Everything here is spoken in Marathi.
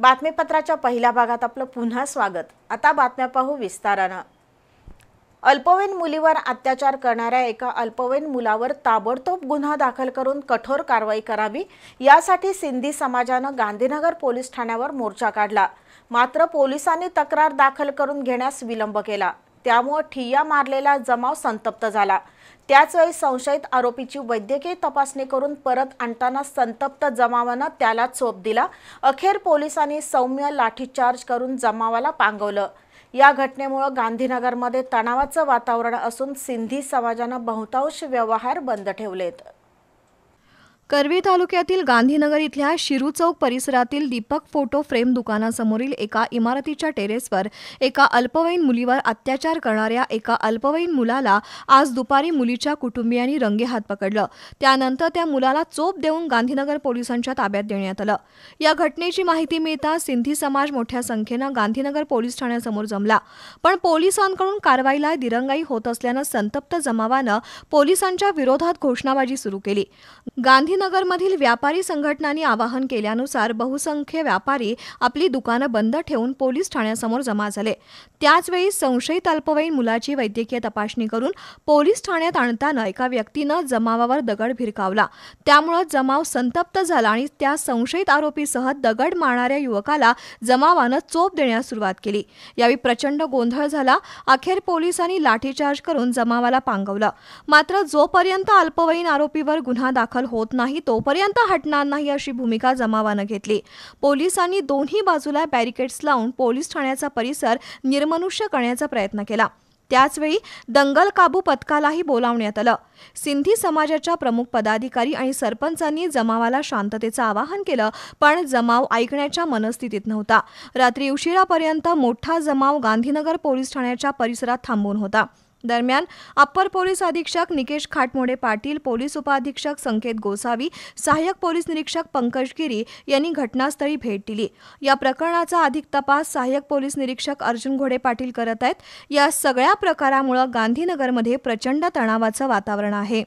बातमीपत्राच्या पहिल्या भागात आपलं पुन्हा स्वागत आता बातम्या पाहू विस्तारानं अल्पवयीन मुलीवर अत्याचार करणाऱ्या एका अल्पवयीन मुलावर ताबडतोब गुन्हा दाखल करून कठोर कारवाई करावी यासाठी सिंधी समाजानं गांधीनगर पोलीस ठाण्यावर मोर्चा काढला मात्र पोलिसांनी तक्रार दाखल करून घेण्यास विलंब केला त्यामुळं ठिय्या मारलेला जमाव संतप्त झाला त्याचवेळी संशयित आरोपीची वैद्यकीय तपासणी करून परत आणताना संतप्त जमावानं त्याला चोप दिला अखेर पोलिसांनी सौम्य लाठीचार्ज करून जमावाला पांगवलं या घटनेमुळं गांधीनगरमध्ये तणावाचं वातावरण असून सिंधी समाजानं बहुतांश व्यवहार बंद ठेवलेत करवी तालुक्यातील गांधीनगर इथल्या शिरू चौक परिसरातील दीपक फोटो फ्रेम दुकानासमोरील एका इमारतीच्या टेरेसवर एका अल्पवयीन मुलीवर अत्याचार करणाऱ्या एका अल्पवयीन मुलाला आज दुपारी मुलीच्या कुटुंबियांनी रंगेहात पकडलं त्यानंतर त्या मुलाला चोप देऊन गांधीनगर पोलिसांच्या ताब्यात देण्यात आलं या घटनेची माहिती मिळता सिंधी समाज मोठ्या संख्येनं गांधीनगर पोलीस ठाण्यासमोर जमला पण पोलिसांकडून कारवाईला दिरंगाई होत असल्यानं संतप्त जमावानं पोलिसांच्या विरोधात घोषणाबाजी सुरू केली गांधी गांधीनगरमधील व्यापारी संघटनांनी आवाहन केल्यानुसार बहुसंख्य व्यापारी आपली दुकानं बंद ठेवून पोलीस ठाण्यासमोर जमा झाले त्याचवेळी संशयित अल्पवयीन मुलाची वैद्यकीय तपासणी करून पोलीस ठाण्यात आणताना एका व्यक्तीनं जमावावर दगड भिरकावला त्यामुळे जमाव संतप्त झाला आणि त्या संशयित आरोपीसह दगड मारणाऱ्या युवकाला जमावानं चोप देण्यास सुरुवात केली यावेळी प्रचंड गोंधळ झाला अखेर पोलिसांनी लाठीचार्ज करून जमावाला पांगवलं मात्र जोपर्यंत अल्पवयीन आरोपीवर गुन्हा दाखल होत नाही नाही तोपर्यंत हटणार नाही अशी भूमिका जमावानं घेतली पोलिसांनी दोन्ही बाजूला बॅरिकेड्स लावून पोलीस ठाण्याचा परिसर निर्मनुष्य करण्याचा प्रयत्न केला त्याचवेळी दंगल काबू पथकालाही बोलावण्यात आलं सिंधी समाजाच्या प्रमुख पदाधिकारी आणि सरपंचांनी जमावाला शांततेचं आवाहन केलं पण जमाव ऐकण्याच्या मनस्थितीत नव्हता रात्री उशिरापर्यंत मोठा जमाव गांधीनगर पोलीस ठाण्याच्या परिसरात थांबून होता दरम्यान अप्पर पोलीस अधीक्षक निकेश खाटमोडे पाटील पोलीस उपाधीक्षक संकेत गोसावी सहाय्यक पोलीस निरीक्षक पंकज गिरी यांनी घटनास्थळी भेट दिली या प्रकरणाचा अधिक तपास सहाय्यक पोलीस निरीक्षक अर्जुन घोडे पाटील करत आहेत या सगळ्या प्रकारामुळे गांधीनगरमध्ये प्रचंड तणावाचं वातावरण आहे